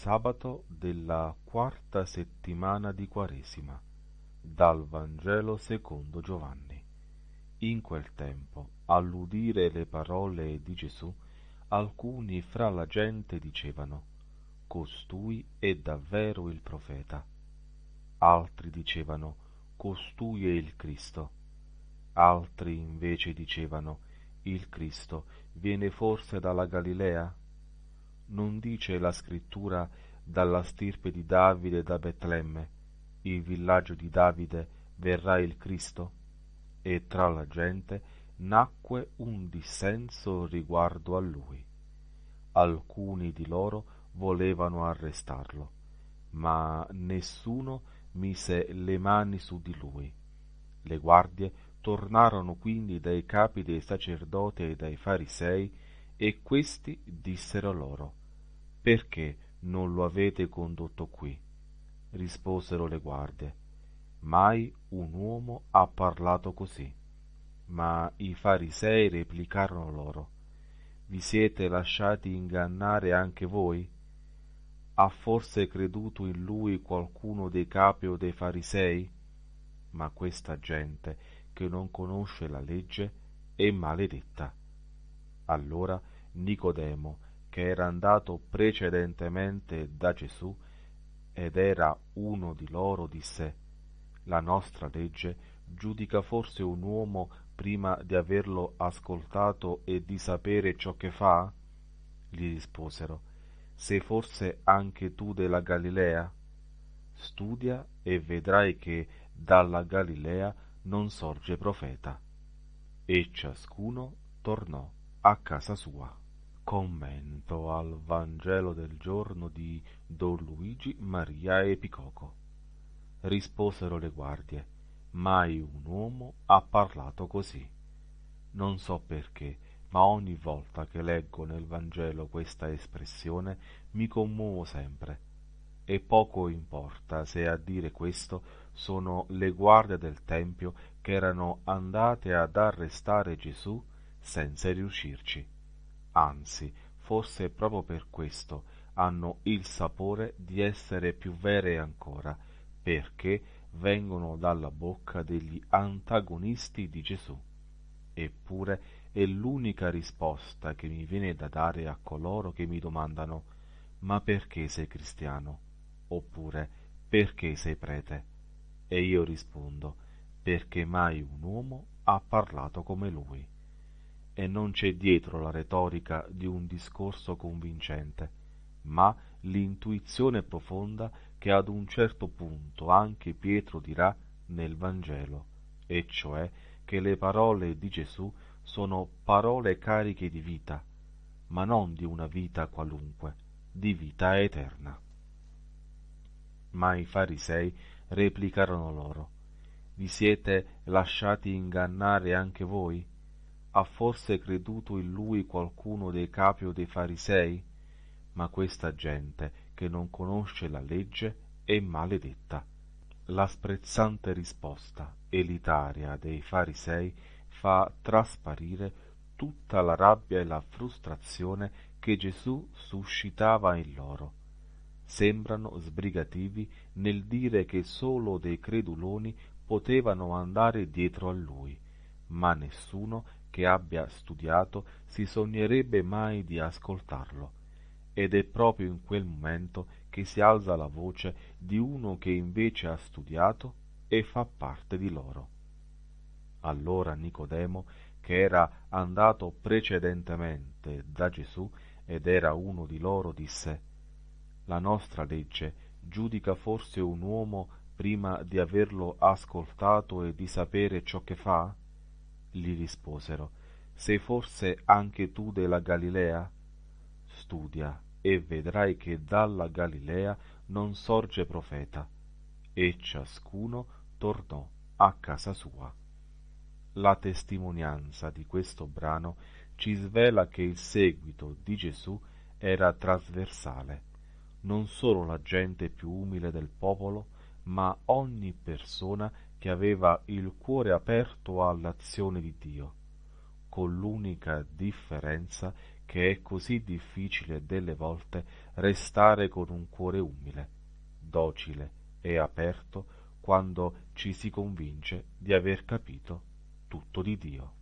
sabato della quarta settimana di Quaresima, dal Vangelo secondo Giovanni. In quel tempo, all'udire le parole di Gesù, alcuni fra la gente dicevano, Costui è davvero il profeta. Altri dicevano, Costui è il Cristo. Altri invece dicevano, Il Cristo viene forse dalla Galilea? non dice la scrittura dalla stirpe di Davide da Betlemme, il villaggio di Davide, verrà il Cristo? E tra la gente nacque un dissenso riguardo a lui. Alcuni di loro volevano arrestarlo, ma nessuno mise le mani su di lui. Le guardie tornarono quindi dai capi dei sacerdoti e dai farisei e questi dissero loro, Perché non lo avete condotto qui? Risposero le guardie, Mai un uomo ha parlato così. Ma i farisei replicarono loro, Vi siete lasciati ingannare anche voi? Ha forse creduto in lui qualcuno dei capi o dei farisei? Ma questa gente che non conosce la legge è maledetta. Allora Nicodemo, che era andato precedentemente da Gesù ed era uno di loro, disse La nostra legge giudica forse un uomo prima di averlo ascoltato e di sapere ciò che fa? Gli risposero Sei forse anche tu della Galilea? Studia e vedrai che dalla Galilea non sorge profeta. E ciascuno tornò a casa sua. Commento al Vangelo del giorno di Don Luigi Maria Epicoco. Risposero le guardie, mai un uomo ha parlato così. Non so perché, ma ogni volta che leggo nel Vangelo questa espressione mi commuovo sempre. E poco importa se a dire questo sono le guardie del Tempio che erano andate ad arrestare Gesù senza riuscirci. Anzi, forse proprio per questo hanno il sapore di essere più vere ancora, perché vengono dalla bocca degli antagonisti di Gesù. Eppure è l'unica risposta che mi viene da dare a coloro che mi domandano ma perché sei cristiano? oppure perché sei prete? E io rispondo perché mai un uomo ha parlato come lui e non c'è dietro la retorica di un discorso convincente, ma l'intuizione profonda che ad un certo punto anche Pietro dirà nel Vangelo, e cioè che le parole di Gesù sono parole cariche di vita, ma non di una vita qualunque, di vita eterna. Ma i farisei replicarono loro, vi siete lasciati ingannare anche voi? ha forse creduto in lui qualcuno dei capi o dei farisei? Ma questa gente che non conosce la legge è maledetta. La sprezzante risposta elitaria dei farisei fa trasparire tutta la rabbia e la frustrazione che Gesù suscitava in loro. Sembrano sbrigativi nel dire che solo dei creduloni potevano andare dietro a lui, ma nessuno che abbia studiato si sognerebbe mai di ascoltarlo. Ed è proprio in quel momento che si alza la voce di uno che invece ha studiato e fa parte di loro. Allora Nicodemo, che era andato precedentemente da Gesù ed era uno di loro, disse La nostra legge giudica forse un uomo prima di averlo ascoltato e di sapere ciò che fa? gli risposero, Sei forse anche tu della Galilea? Studia e vedrai che dalla Galilea non sorge profeta. E ciascuno tornò a casa sua. La testimonianza di questo brano ci svela che il seguito di Gesù era trasversale. Non solo la gente più umile del popolo, ma ogni persona che aveva il cuore aperto all'azione di Dio, con l'unica differenza che è così difficile delle volte restare con un cuore umile, docile e aperto quando ci si convince di aver capito tutto di Dio.